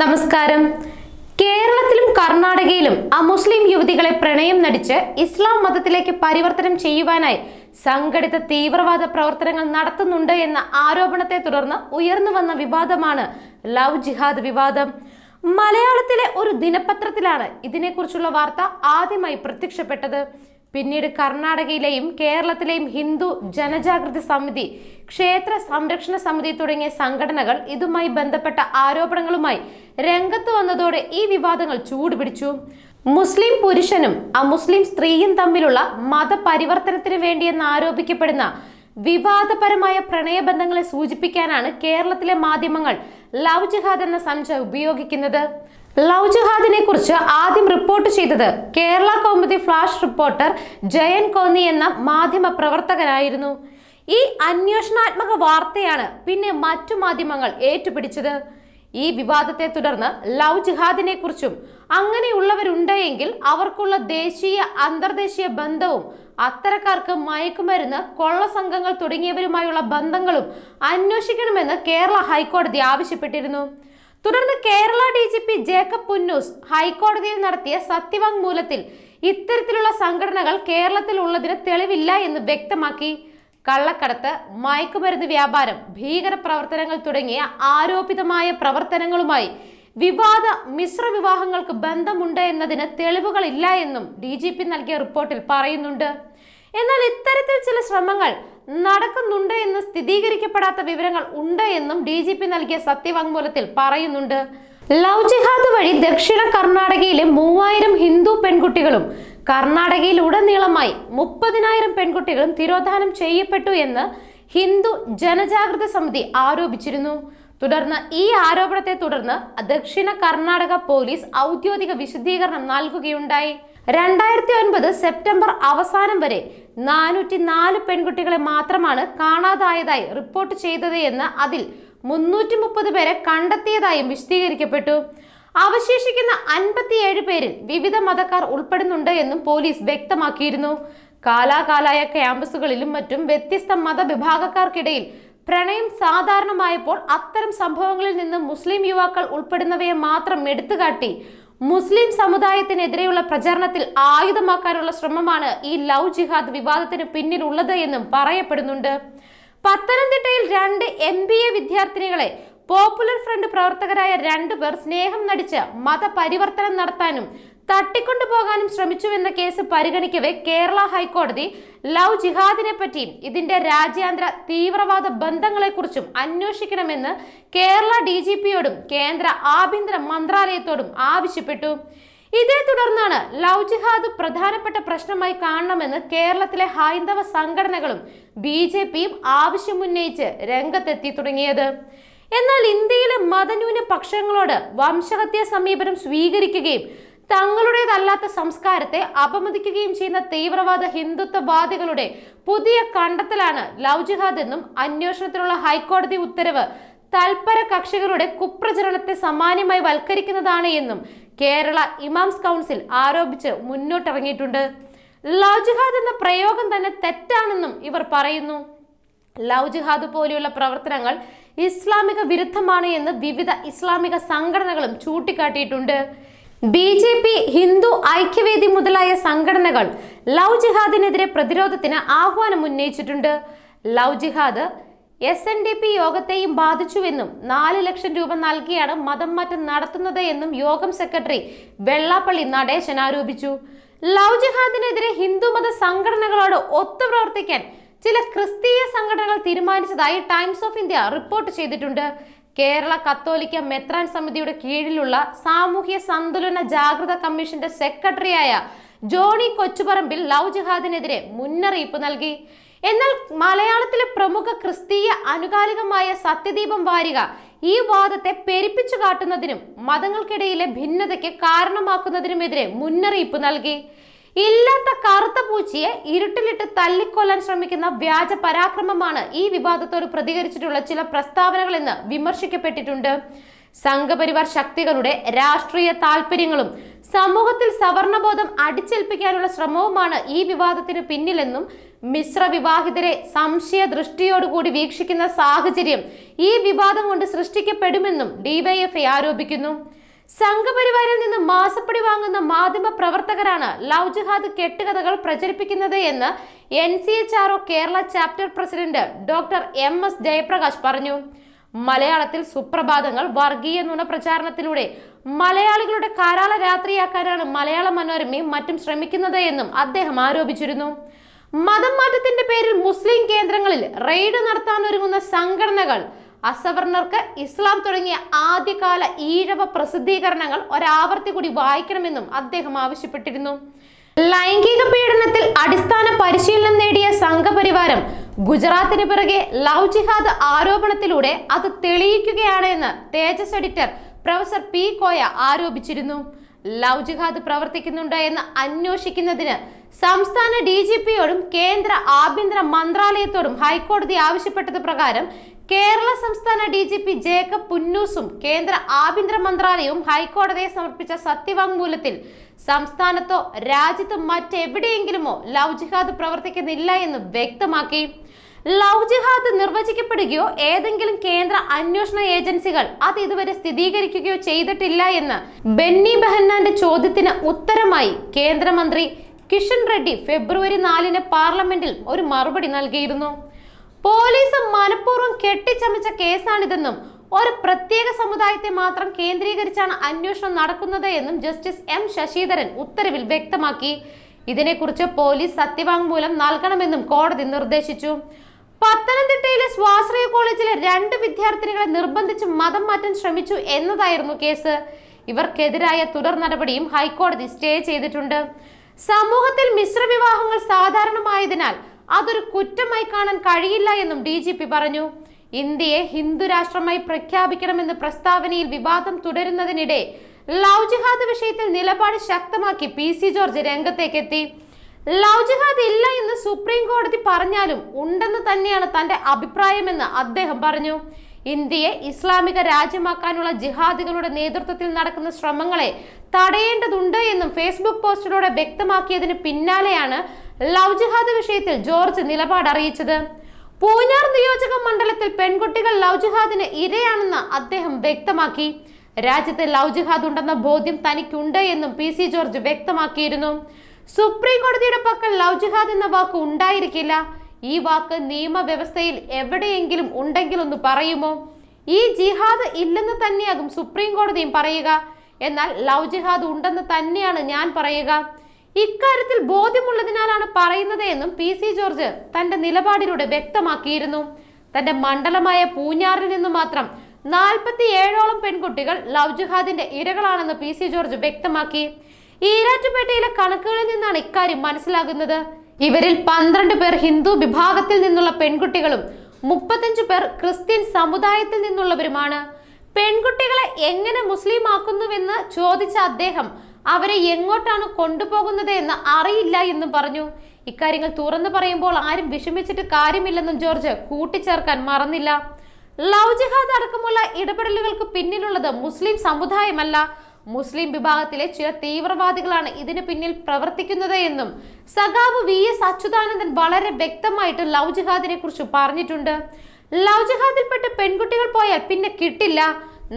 നമസ്കാരം കേരളത്തിലും കർണാടകയിലും അമുസ്ലിം യുവതികളെ പ്രണയം നടിച്ച് ഇസ്ലാം മതത്തിലേക്ക് പരിവർത്തനം ചെയ്യുവാനായി സംഘടിത തീവ്രവാദ പ്രവർത്തനങ്ങൾ നടത്തുന്നുണ്ട് എന്ന ആരോപണത്തെ തുടർന്ന് ഉയർന്നു വന്ന വിവാദമാണ് ലവ് ജിഹാദ് വിവാദം മലയാളത്തിലെ ഒരു ദിനപത്രത്തിലാണ് ഇതിനെക്കുറിച്ചുള്ള വാർത്ത ആദ്യമായി പ്രത്യക്ഷപ്പെട്ടത് പിന്നീട് കർണാടകയിലെയും കേരളത്തിലെയും ഹിന്ദു ജനജാഗൃതി സമിതി ക്ഷേത്ര സംരക്ഷണ സമിതി തുടങ്ങിയ സംഘടനകൾ ഇതുമായി ബന്ധപ്പെട്ട ആരോപണങ്ങളുമായി രംഗത്ത് വന്നതോടെ ഈ വിവാദങ്ങൾ ചൂടുപിടിച്ചു മുസ്ലിം പുരുഷനും അമുസ്ലിം സ്ത്രീയും തമ്മിലുള്ള മതപരിവർത്തനത്തിന് വേണ്ടിയെന്ന് ആരോപിക്കപ്പെടുന്ന വിവാദപരമായ പ്രണയബന്ധങ്ങളെ സൂചിപ്പിക്കാനാണ് കേരളത്തിലെ മാധ്യമങ്ങൾ ലവ് ജിഹാദ് എന്ന സംശയം ഉപയോഗിക്കുന്നത് ലവ് ജുഹാദിനെ കുറിച്ച് ആദ്യം റിപ്പോർട്ട് ചെയ്തത് കേരള കൗമുദി ഫ്ലാഷ് റിപ്പോർട്ടർ ജയൻ കോന്നി എന്ന മാധ്യമ പ്രവർത്തകനായിരുന്നു ഈ അന്വേഷണാത്മക വാർത്തയാണ് പിന്നെ മറ്റു മാധ്യമങ്ങൾ ഏറ്റുപിടിച്ചത് ഈ വിവാദത്തെ തുടർന്ന് ലവ് ജിഹാദിനെ കുറിച്ചും അങ്ങനെയുള്ളവരുണ്ടെങ്കിൽ അവർക്കുള്ള ദേശീയ അന്തർദേശീയ ബന്ധവും അത്തരക്കാർക്ക് മയക്കുമരുന്ന് കൊള്ള സംഘങ്ങൾ തുടങ്ങിയവരുമായുള്ള ബന്ധങ്ങളും അന്വേഷിക്കണമെന്ന് കേരള ഹൈക്കോടതി ആവശ്യപ്പെട്ടിരുന്നു തുടർന്ന് Kerala D G P Jacob Punnoose ഹൈക്കോടതിയിൽ നടത്തിയ സത്യവാങ്മൂലത്തിൽ ഇത്തരത്തിലുള്ള സംഘടനകൾ കേരളത്തിൽ ഉള്ളതിന് തെളിവില്ല എന്ന് വ്യക്തമാക്കി കള്ളക്കടത്ത് മയക്കുമരുന്ന് വ്യാപാരം ഭീകര പ്രവർത്തനങ്ങൾ തുടങ്ങിയ ആരോപിതമായ പ്രവർത്തനങ്ങളുമായി വിവാദ മിശ്ര വിവാഹങ്ങൾക്ക് ബന്ധമുണ്ട് എന്നതിന് തെളിവുകളില്ല എന്നും ഡി ജി പി നൽകിയ റിപ്പോർട്ടിൽ പറയുന്നുണ്ട് എന്നാൽ ഇത്തരത്തിൽ ചില ശ്രമങ്ങൾ നടക്കുന്നുണ്ട് എന്ന് സ്ഥിരീകരിക്കപ്പെടാത്ത വിവരങ്ങൾ ഉണ്ട് എന്നും ഡി ജി പി നൽകിയ സത്യവാങ്മൂലത്തിൽ പറയുന്നുണ്ട് ലവ് ജിഹാദ് വഴി ദക്ഷിണ കർണാടകയിലെ മൂവായിരം ഹിന്ദു പെൺകുട്ടികളും കർണാടകയിൽ ഉടനീളമായി മുപ്പതിനായിരം പെൺകുട്ടികളും തിരോധാനം ചെയ്യപ്പെട്ടു എന്ന് ഹിന്ദു ജനജാഗ്രത സമിതി ആരോപിച്ചിരുന്നു തുടർന്ന് ഈ ആരോപണത്തെ തുടർന്ന് ദക്ഷിണ കർണാടക പോലീസ് ഔദ്യോഗിക വിശദീകരണം നൽകുകയുണ്ടായി രണ്ടായിരത്തി ഒൻപത് സെപ്റ്റംബർ അവസാനം വരെ നാനൂറ്റി നാല് പെൺകുട്ടികളെ മാത്രമാണ് കാണാതായതായി റിപ്പോർട്ട് ചെയ്തത് എന്ന് അതിൽ മുന്നൂറ്റി മുപ്പത് പേരെ കണ്ടെത്തിയതായും വിശദീകരിക്കപ്പെട്ടു അവശേഷിക്കുന്ന അൻപത്തിയേഴ് പേരിൽ വിവിധ മതക്കാർ ഉൾപ്പെടുന്നുണ്ട് എന്നും പോലീസ് വ്യക്തമാക്കിയിരുന്നു കാലാകാലായ ക്യാമ്പസുകളിലും മറ്റും വ്യത്യസ്ത മതവിഭാഗക്കാർക്കിടയിൽ പ്രണയം സാധാരണമായപ്പോൾ അത്തരം സംഭവങ്ങളിൽ നിന്ന് മുസ്ലിം യുവാക്കൾ ഉൾപ്പെടുന്നവയെ മാത്രം എടുത്തുകാട്ടി മുസ്ലിം സമുദായത്തിനെതിരെയുള്ള പ്രചരണത്തിൽ ആയുധമാക്കാനുള്ള ശ്രമമാണ് ഈ ലവ് ജിഹാദ് വിവാദത്തിന് പിന്നിലുള്ളത് എന്നും പറയപ്പെടുന്നുണ്ട് പത്തനംതിട്ടയിൽ രണ്ട് എം ബി എ വിദ്യാർത്ഥിനികളെ പോപ്പുലർ ഫ്രണ്ട് പ്രവർത്തകരായ രണ്ടുപേർ സ്നേഹം നടിച്ച് മതപരിവർത്തനം നടത്താനും തട്ടിക്കൊണ്ടുപോകാനും ശ്രമിച്ചുവെന്ന കേസ് പരിഗണിക്കവേ കേരള ഹൈക്കോടതി ലവ് ജിഹാദിനെ പറ്റിയും ഇതിന്റെ രാജ്യാന്തര തീവ്രവാദ ബന്ധങ്ങളെക്കുറിച്ചും അന്വേഷിക്കണമെന്ന് കേരള ഡി ജി പിയോടും കേന്ദ്ര ആഭ്യന്തര മന്ത്രാലയത്തോടും ആവശ്യപ്പെട്ടു ഇതേ തുടർന്നാണ് ലവ് ജിഹാദ് പ്രധാനപ്പെട്ട പ്രശ്നമായി കാണണമെന്ന് കേരളത്തിലെ ഹൈന്ദവ സംഘടനകളും ബി ജെ പിയും ആവശ്യമുന്നയിച്ച് രംഗത്തെത്തി തുടങ്ങിയത് എന്നാൽ ഇന്ത്യയിലെ മതന്യൂനപക്ഷങ്ങളോട് വംശഹത്യ സമീപനം സ്വീകരിക്കുകയും തങ്ങളുടേതല്ലാത്ത സംസ്കാരത്തെ അപമതിക്കുകയും ചെയ്യുന്ന തീവ്രവാദ ഹിന്ദുത്വവാദികളുടെ പുതിയ കണ്ടെത്തലാണ് ലവ് ജിഹാദ് എന്നും അന്വേഷണത്തിനുള്ള ഹൈക്കോടതി ഉത്തരവ് തൽപര കക്ഷികളുടെ കുപ്രചരണത്തെ സമാനമായി വൽക്കരിക്കുന്നതാണ് എന്നും കേരള ഇമാംസ് കൗൺസിൽ ആരോപിച്ച് മുന്നോട്ടിറങ്ങിയിട്ടുണ്ട് ലവ് ജിഹാദ് എന്ന പ്രയോഗം തന്നെ തെറ്റാണെന്നും ഇവർ പറയുന്നു ലവ് ജിഹാദ് പോലെയുള്ള പ്രവർത്തനങ്ങൾ ഇസ്ലാമിക വിരുദ്ധമാണ് എന്ന് വിവിധ ഇസ്ലാമിക സംഘടനകളും ചൂണ്ടിക്കാട്ടിയിട്ടുണ്ട് B J P Hindu Aikyavedi മുതലായ സംഘടനകൾ ലവ് ജിഹാദിനെതിരെ പ്രതിരോധത്തിന് ആഹ്വാനം ഉന്നയിച്ചിട്ടുണ്ട് ലവ് ജിഹാദ് എസ് എൻ ഡി പി യോഗത്തെയും ബാധിച്ചുവെന്നും നാല് ലക്ഷം രൂപ നൽകിയാണ് മതം മാറ്റം നടത്തുന്നത് എന്നും യോഗം സെക്രട്ടറി വെള്ളാപ്പള്ളി നടേശൻ ആരോപിച്ചു ലവ് ജിഹാദിനെതിരെ മത സംഘടനകളോട് ഒത്തുപ്രവർത്തിക്കാൻ ചില ക്രിസ്തീയ സംഘടനകൾ തീരുമാനിച്ചതായി ടൈംസ് ഓഫ് ഇന്ത്യ റിപ്പോർട്ട് ചെയ്തിട്ടുണ്ട് കേരള കത്തോലിക്ക മെത്രാൻ സമിതിയുടെ കീഴിലുള്ള സാമൂഹ്യ സന്തുലന ജാഗ്രത കമ്മീഷന്റെ സെക്രട്ടറിയായ ജോണി കൊച്ചുപറമ്പിൽ ലവ് ജിഹാദിനെതിരെ മുന്നറിയിപ്പ് നൽകി എന്നാൽ മലയാളത്തിലെ പ്രമുഖ ക്രിസ്തീയ അനുകാലികമായ സത്യദീപം വാരിക ഈ വാദത്തെ പെരിപ്പിച്ചു കാട്ടുന്നതിനും മതങ്ങൾക്കിടയിലെ ഭിന്നതയ്ക്ക് കാരണമാക്കുന്നതിനുമെതിരെ മുന്നറിയിപ്പ് നൽകി ഇല്ലാത്ത കറുത്ത പൂച്ചയെ ഇരുട്ടിലിട്ട് തല്ലിക്കൊല്ലാൻ ശ്രമിക്കുന്ന വ്യാജ പരാക്രമമാണ് ഈ വിവാദത്തോട് പ്രതികരിച്ചിട്ടുള്ള ചില പ്രസ്താവനകൾ എന്ന് വിമർശിക്കപ്പെട്ടിട്ടുണ്ട് സംഘപരിവാർ ശക്തികളുടെ രാഷ്ട്രീയ താല്പര്യങ്ങളും സമൂഹത്തിൽ സവർണബോധം അടിച്ചേൽപ്പിക്കാനുള്ള ശ്രമവുമാണ് ഈ വിവാദത്തിന് പിന്നിലെന്നും മിശ്ര വിവാഹിതരെ സംശയ ദൃഷ്ടിയോടുകൂടി വീക്ഷിക്കുന്ന സാഹചര്യം ഈ വിവാദം കൊണ്ട് സൃഷ്ടിക്കപ്പെടുമെന്നും ഡിവൈഎഫ്ഐ ആരോപിക്കുന്നു സംഘപരിവാരിൽ നിന്ന് മാസപ്പടി വാങ്ങുന്ന മാധ്യമ പ്രവർത്തകരാണ് ലവ് ജിഹാദ് കെട്ടുകഥകൾ പ്രചരിപ്പിക്കുന്നത് എന്ന് N C H R O Kerala chapter president doctor M S Jayaprakash പറഞ്ഞു മലയാളത്തിൽ സുപ്രഭാതങ്ങൾ വർഗീയ നുണ പ്രചാരണത്തിലൂടെ മലയാളികളുടെ കാരാള രാത്രിയാക്കാനാണ് മലയാള മനോരമയും മറ്റും ശ്രമിക്കുന്നത് എന്നും അദ്ദേഹം ആരോപിച്ചിരുന്നു മതം മാറ്റത്തിന്റെ പേരിൽ മുസ്ലിം കേന്ദ്രങ്ങളിൽ റെയ്ഡ് നടത്താനൊരുങ്ങുന്ന സംഘടനകൾ അസവർണർക്ക് ഇസ്ലാം തുടങ്ങിയ ആദ്യകാല ഈഴവ പ്രസിദ്ധീകരണങ്ങൾ ഒരാവർത്തി കൂടി വായിക്കണമെന്നും അദ്ദേഹം ആവശ്യപ്പെട്ടിരുന്നു ലൈംഗിക പീഡനത്തിൽ അടിസ്ഥാന പരിശീലനം നേടിയ സംഘപരിവാരം ഗുജറാത്തിന് പിറകെ ലവ് ജിഹാദ് ആരോപണത്തിലൂടെ അത് തെളിയിക്കുകയാണ് എന്ന് Thejas editor professor P Koya ആരോപിച്ചിരുന്നു ലവ് ജിഹാദ് പ്രവർത്തിക്കുന്നുണ്ട് എന്ന് അന്വേഷിക്കുന്നതിന് സംസ്ഥാന ഡി ജി പിയോടും കേന്ദ്ര ആഭ്യന്തര മന്ത്രാലയത്തോടും ഹൈക്കോടതി ആവശ്യപ്പെട്ടത് പ്രകാരം കേരള സംസ്ഥാന ഡി ജി പി ജേക്കബ് പുന്നൂസും കേന്ദ്ര ആഭ്യന്തര മന്ത്രാലയവും ഹൈക്കോടതിയെ സമർപ്പിച്ച സത്യവാങ്മൂലത്തിൽ സംസ്ഥാനത്തോ രാജ്യത്തോ മറ്റെവിടെയെങ്കിലുമോ ലവ് ജിഹാദ് പ്രവർത്തിക്കുന്നില്ല എന്ന് വ്യക്തമാക്കി ലവ് ജിഹാദ് നിർവചിക്കപ്പെടുകയോ ഏതെങ്കിലും കേന്ദ്ര അന്വേഷണ ഏജൻസികൾ അത് ഇതുവരെ സ്ഥിരീകരിക്കുകയോ ചെയ്തിട്ടില്ല എന്ന് ബെന്നി ബെഹന്നാന്റെ ചോദ്യത്തിന് ഉത്തരമായി കേന്ദ്രമന്ത്രി കിഷൻ റെഡ്ഡി ഫെബ്രുവരി നാലിന് പാർലമെന്റിൽ ഒരു മറുപടി നൽകിയിരുന്നു പോലീസ് മനഃപൂർവ്വം കെട്ടിച്ചമച്ച കേസാണിതെന്നും ഒരു പ്രത്യേക സമുദായത്തെ മാത്രം കേന്ദ്രീകരിച്ചാണ് അന്വേഷണം നടക്കുന്നത് എന്നും ജസ്റ്റിസ് എം ശശിധരൻ ഉത്തരവിൽ വ്യക്തമാക്കി ഇതിനെക്കുറിച്ച് പോലീസ് സത്യവാങ്മൂലം നൽകണമെന്നും കോടതി നിർദ്ദേശിച്ചു പത്തനംതിട്ടയിലെ സ്വാശ്രയ കോളേജിലെ രണ്ട് വിദ്യാർത്ഥിനികളെ നിർബന്ധിച്ച് മതം മാറ്റാൻ ശ്രമിച്ചു എന്നതായിരുന്നു കേസ് ഇവർക്കെതിരായ തുടർ നടപടിയും ഹൈക്കോടതി സ്റ്റേ ചെയ്തിട്ടുണ്ട് സമൂഹത്തിൽ മിശ്രവിവാഹങ്ങൾ സാധാരണമായതിനാൽ അതൊരു കുറ്റമായി കാണാൻ കഴിയില്ല എന്നും ഡി ജി പി പറഞ്ഞു ഇന്ത്യയെ ഹിന്ദു രാഷ്ട്രമായി പ്രഖ്യാപിക്കണമെന്ന പ്രസ്താവനയിൽ വിവാദം തുടരുന്നതിനിടെ ലവ് ജിഹാദ് വിഷയത്തിൽ നിലപാട് ശക്തമാക്കി പി സി ജോർജ് രംഗത്തേക്കെത്തി ലവ് ജിഹാദ് ഇല്ല എന്ന് സുപ്രീം കോടതി പറഞ്ഞാലും ഉണ്ടെന്ന് തന്നെയാണ് തന്റെ അഭിപ്രായമെന്ന് അദ്ദേഹം പറഞ്ഞു ഇന്ത്യയെ ഇസ്ലാമിക രാജ്യമാക്കാനുള്ള ജിഹാദികളുടെ നേതൃത്വത്തിൽ നടക്കുന്ന ശ്രമങ്ങളെ തടയേണ്ടതുണ്ട് എന്നും ഫേസ്ബുക്ക് പോസ്റ്റിലൂടെ വ്യക്തമാക്കിയതിന് പിന്നാലെയാണ് ലവ് ജിഹാദ് വിഷയത്തിൽ ജോർജ് നിലപാട് അറിയിച്ചത് പൂഞ്ഞാർ നിയോജക മണ്ഡലത്തിൽ പെൺകുട്ടികൾ ലവ് ജിഹാദിന് ഇരയാണെന്ന് അദ്ദേഹം വ്യക്തമാക്കി രാജ്യത്ത് ലവ് ജിഹാദ് ഉണ്ടെന്ന ബോധ്യം തനിക്കുണ്ട് എന്നും പി സി ജോർജ് വ്യക്തമാക്കിയിരുന്നു സുപ്രീം കോടതിയുടെ പക്കൽ ലവ് ജിഹാദ് എന്ന വാക്ക് ഉണ്ടായിരിക്കില്ല ഈ വാക്ക് നിയമവ്യവസ്ഥയിൽ എവിടെയെങ്കിലും ഉണ്ടെങ്കിൽ ഒന്ന് പറയുമോ ഈ ജിഹാദ് ഇല്ലെന്ന് തന്നെയാകും സുപ്രീം കോടതിയും പറയുക എന്നാൽ ലവ് ജിഹാദ് ഉണ്ടെന്ന് തന്നെയാണ് ഞാൻ പറയുക ഇക്കാര്യത്തിൽ ബോധ്യമുള്ളതിനാലാണ് പറയുന്നത് എന്നും പി സി ജോർജ് തന്റെ നിലപാടിലൂടെ വ്യക്തമാക്കിയിരുന്നു തന്റെ മണ്ഡലമായ പൂഞ്ഞാറിൽ നിന്ന് മാത്രം നാൽപ്പത്തി ഏഴോളം പെൺകുട്ടികൾ ലവ് ജുഹാദിന്റെ ഇരകളാണെന്ന് പി സി ജോർജ് വ്യക്തമാക്കി ഈരാറ്റുപേട്ടയിലെ കണക്കുകളിൽ നിന്നാണ് ഇക്കാര്യം മനസ്സിലാകുന്നത് ഇവരിൽ പന്ത്രണ്ട് പേർ ഹിന്ദു വിഭാഗത്തിൽ നിന്നുള്ള പെൺകുട്ടികളും മുപ്പത്തഞ്ചു പേർ ക്രിസ്ത്യൻ സമുദായത്തിൽ നിന്നുള്ളവരുമാണ് പെൺകുട്ടികളെ എങ്ങനെ മുസ്ലിം ആക്കുന്നുവെന്ന് ചോദിച്ച അദ്ദേഹം അവരെ എങ്ങോട്ടാണ് കൊണ്ടുപോകുന്നത് എന്ന് അറിയില്ല എന്നും പറഞ്ഞു ഇക്കാര്യങ്ങൾ തുറന്നു പറയുമ്പോൾ ആരും വിഷമിച്ചിട്ട് കാര്യമില്ലെന്നും ജോർജ് കൂട്ടിച്ചേർക്കാൻ മറന്നില്ല ലവ് ജിഹാദ് അടക്കമുള്ള ഇടപെടലുകൾക്ക് പിന്നിലുള്ളത് മുസ്ലിം സമുദായമല്ല മുസ്ലിം വിഭാഗത്തിലെ ചില തീവ്രവാദികളാണ് ഇതിന് പിന്നിൽ പ്രവർത്തിക്കുന്നത് എന്നും സഖാബ് വി എസ് അച്യുതാനന്ദൻ വളരെ വ്യക്തമായിട്ട് ലവ് ജിഹാദിനെ കുറിച്ച് പറഞ്ഞിട്ടുണ്ട് ലവ് ജിഹാദിൽപ്പെട്ട് പെൺകുട്ടികൾ പോയാൽ പിന്നെ കിട്ടില്ല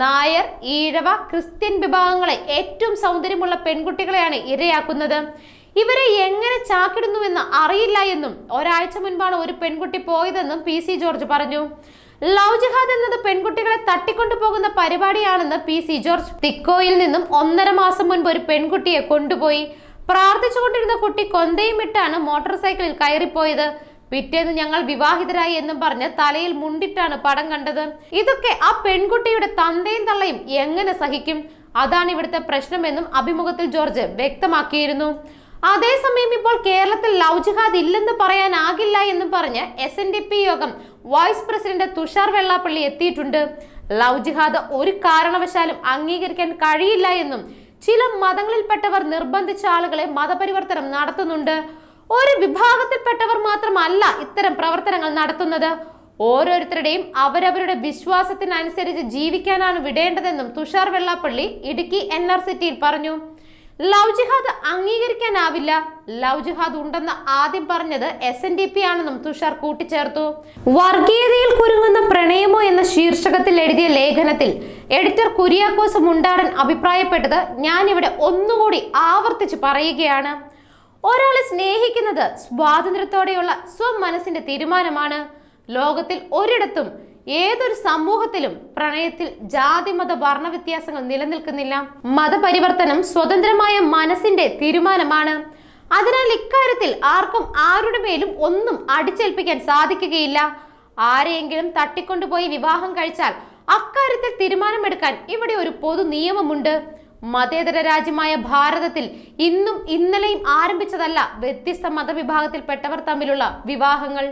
നായർ ഈഴവ ക്രിസ്ത്യൻ വിഭാഗങ്ങളെ ഏറ്റവും സൗന്ദര്യമുള്ള പെൺകുട്ടികളെയാണ് ഇരയാക്കുന്നത് ഇവരെ എങ്ങനെ ചാക്കിടുന്നുവെന്ന് അറിയില്ല എന്നും ഒരാഴ്ച മുൻപാണ് ഒരു പെൺകുട്ടി പോയതെന്നും പി സി ജോർജ് പറഞ്ഞു ലവ് ജിഹാദ് എന്നത് പെൺകുട്ടികളെ തട്ടിക്കൊണ്ടു പോകുന്ന പരിപാടിയാണെന്ന് പി സി ജോർജ് തിക്കോയിൽ നിന്നും ഒന്നര മാസം മുൻപ് ഒരു പെൺകുട്ടിയെ കൊണ്ടുപോയി പ്രാർത്ഥിച്ചുകൊണ്ടിരുന്ന കുട്ടി കൊന്തയുമിട്ടാണ് മോട്ടോർ സൈക്കിളിൽ കയറിപ്പോയത് പിറ്റേന്ന് ഞങ്ങൾ വിവാഹിതരായി എന്നും പറഞ്ഞ് തലയിൽ മുണ്ടിട്ടാണ് പടം കണ്ടത് ഇതൊക്കെ ആ പെൺകുട്ടിയുടെ തന്തയും തള്ളയും എങ്ങനെ സഹിക്കും അതാണ് ഇവിടുത്തെ പ്രശ്നമെന്നും അഭിമുഖത്തിൽ ജോർജ് വ്യക്തമാക്കിയിരുന്നു അതേസമയം ഇപ്പോൾ കേരളത്തിൽ ലവ് ജിഹാദ് ഇല്ലെന്ന് പറയാനാകില്ല എന്നും പറഞ്ഞ് എസ് എൻ ഡി പി യോഗം വൈസ് പ്രസിഡന്റ് തുഷാർ വെള്ളാപ്പള്ളി എത്തിയിട്ടുണ്ട് ലവ് ജിഹാദ് ഒരു കാരണവശാലും അംഗീകരിക്കാൻ കഴിയില്ല എന്നും ചില മതങ്ങളിൽപ്പെട്ടവർ നിർബന്ധിച്ച ആളുകളെ മതപരിവർത്തനം നടത്തുന്നുണ്ട് ഒരു വിഭാഗത്തിൽപ്പെട്ടവർ മാത്രമല്ല ഇത്തരം പ്രവർത്തനങ്ങൾ നടത്തുന്നത് ഓരോരുത്തരുടെയും അവരവരുടെ വിശ്വാസത്തിനനുസരിച്ച് ജീവിക്കാനാണ് വിടേണ്ടതെന്നും തുഷാർ വെള്ളാപ്പള്ളി ഇടുക്കി എൻ ആർ സിറ്റിയിൽ പറഞ്ഞു ലവ് ജിഹാദ് അംഗീകരിക്കാനാവില്ല ലവ് ജിഹാദ് ഉണ്ടെന്ന് ആദ്യം പറഞ്ഞത് എസ് എൻ ഡി പി ആണെന്നും തുഷാർ കൂട്ടിച്ചേർത്തു വർഗീയതയിൽ കുരുങ്ങുന്ന പ്രണയമോ എന്ന ശീർഷകത്തിൽ എഴുതിയ ലേഖനത്തിൽ എഡിറ്റർ കുര്യാക്കോസ് മുണ്ടാടൻ അഭിപ്രായപ്പെട്ടത് ഞാനിവിടെ ഒന്നുകൂടി ആവർത്തിച്ച് പറയുകയാണ് ഒരാളെ സ്നേഹിക്കുന്നത് സ്വാതന്ത്ര്യത്തോടെയുള്ള സ്വമനസിന്റെ തീരുമാനമാണ് ലോകത്തിൽ ഒരിടത്തും ഏതൊരു സമൂഹത്തിലും പ്രണയത്തിൽ ജാതി മത വർണ്ണ വ്യത്യാസങ്ങൾ നിലനിൽക്കുന്നില്ല മതപരിവർത്തനം സ്വതന്ത്രമായ മനസ്സിന്റെ തീരുമാനമാണ് അതിനാൽ ഇക്കാര്യത്തിൽ ആർക്കും ആരുടെ മേലും ഒന്നും അടിച്ചേൽപ്പിക്കാൻ സാധിക്കുകയില്ല ആരെയെങ്കിലും തട്ടിക്കൊണ്ടുപോയി വിവാഹം കഴിച്ചാൽ അക്കാര്യത്തിൽ തീരുമാനമെടുക്കാൻ ഇവിടെ ഒരു പൊതു നിയമമുണ്ട് മതേതര രാജ്യമായ ഭാരതത്തിൽ ഇന്നും ഇന്നലെയും ആരംഭിച്ചതല്ല വ്യത്യസ്ത മതവിഭാഗത്തിൽപ്പെട്ടവർ തമ്മിലുള്ള വിവാഹങ്ങൾ